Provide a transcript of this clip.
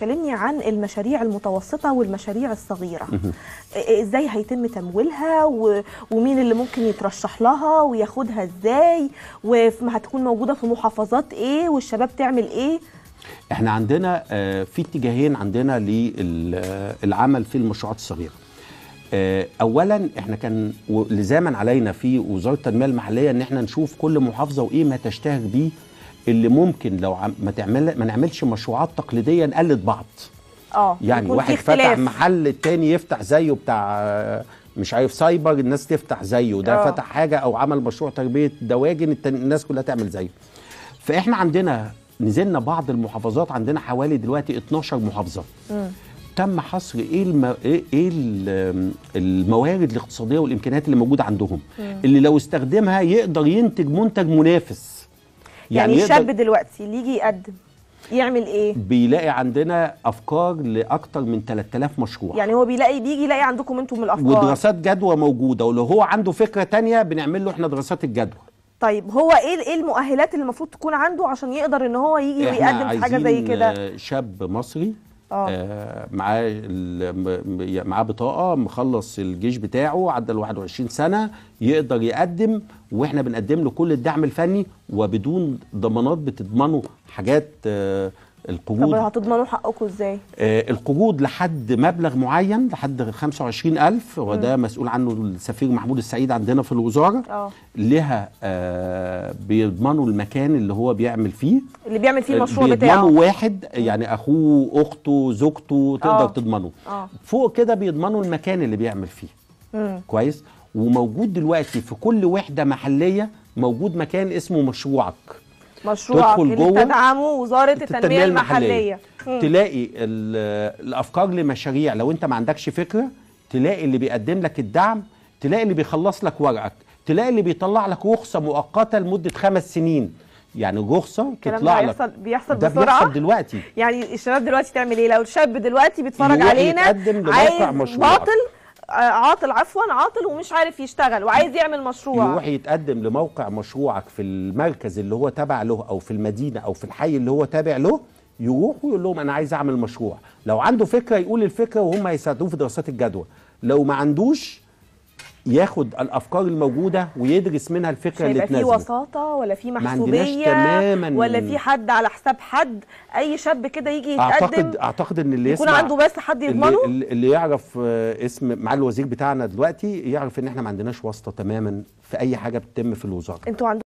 كلمني عن المشاريع المتوسطة والمشاريع الصغيرة ازاي هيتم تمويلها و... ومين اللي ممكن يترشح لها وياخدها ازاي وهتكون موجودة في محافظات ايه والشباب تعمل ايه احنا عندنا آه، في اتجاهين عندنا للعمل في المشروعات الصغيرة آه، اولا احنا كان لزاما علينا في وزاره التنميه المحليه ان احنا نشوف كل محافظه وايه ما تشتهر بيه اللي ممكن لو ما تعمل ما نعملش مشروعات تقليديه نقلد بعض اه يعني واحد فتح محل التاني يفتح زيه بتاع مش عارف سايبر الناس تفتح زيه ده أوه. فتح حاجه او عمل مشروع تربيه دواجن الناس كلها تعمل زيه فاحنا عندنا نزلنا بعض المحافظات عندنا حوالي دلوقتي 12 محافظه م. تم حصر ايه الم... ايه, إيه الموارد الاقتصاديه والامكانيات اللي موجوده عندهم م. اللي لو استخدمها يقدر ينتج منتج منافس يعني, يعني الشاب دلوقتي اللي يجي يقدم يعمل ايه بيلاقي عندنا افكار لاكثر من 3000 مشروع يعني هو بيلاقي بيجي يلاقي عندكم انتم الافكار ودراسات جدوى موجوده ولو هو عنده فكره تانية بنعمل له احنا دراسات الجدوى طيب هو ايه ايه المؤهلات اللي المفروض تكون عنده عشان يقدر ان هو يجي يقدم في حاجه زي كده شاب مصري آه. آه معاه معاه بطاقه مخلص الجيش بتاعه عدى ال 21 سنه يقدر يقدم واحنا بنقدم له كل الدعم الفني وبدون ضمانات بتضمنه حاجات آه القروض طب هتضمنوا حقكم ازاي؟ آه القروض لحد مبلغ معين لحد 25000 وده مسؤول عنه السفير محمود السعيد عندنا في الوزاره اه لها آه بيضمنوا المكان اللي هو بيعمل فيه اللي بيعمل فيه آه، المشروع بيضمنوا بتاعه بيضمنوا واحد يعني اخوه اخته زوجته تقدر أوه. تضمنه أوه. فوق كده بيضمنوا المكان اللي بيعمل فيه م. كويس وموجود دلوقتي في كل وحده محليه موجود مكان اسمه مشروعك تدخل جوه تدعمه وزاره التنميه, التنمية المحليه, المحلية. تلاقي الافكار لمشاريع لو انت ما عندكش فكره تلاقي اللي بيقدم لك الدعم تلاقي اللي بيخلص لك ورقك تلاقي اللي بيطلع لك رخصه مؤقته لمده خمس سنين يعني رخصه تطلع لك بيحصل بيحصل ده بسرعه بيحصل دلوقتي يعني الشباب دلوقتي تعمل ايه لو الشاب دلوقتي بيتفرج علينا عايز باطل عاطل عفوا عاطل ومش عارف يشتغل وعايز يعمل مشروع يروح يتقدم لموقع مشروعك في المركز اللي هو تابع له او في المدينه او في الحي اللي هو تابع له يروح ويقول لهم انا عايز اعمل مشروع لو عنده فكره يقول الفكره وهم هيساعدوه في دراسات الجدوى لو ما عندوش ياخد الافكار الموجوده ويدرس منها الفكره اللي اتنزلت في وساطه ولا في محسوبيه تماما ولا في حد على حساب حد اي شاب كده يجي يتقدم اعتقد اعتقد ان اللي يسمع يكون عنده بس حد يضمنه اللي, اللي يعرف آه، اسم مع الوزير بتاعنا دلوقتي يعرف ان احنا ما عندناش واسطه تماما في اي حاجه بتتم في الوزاره انتوا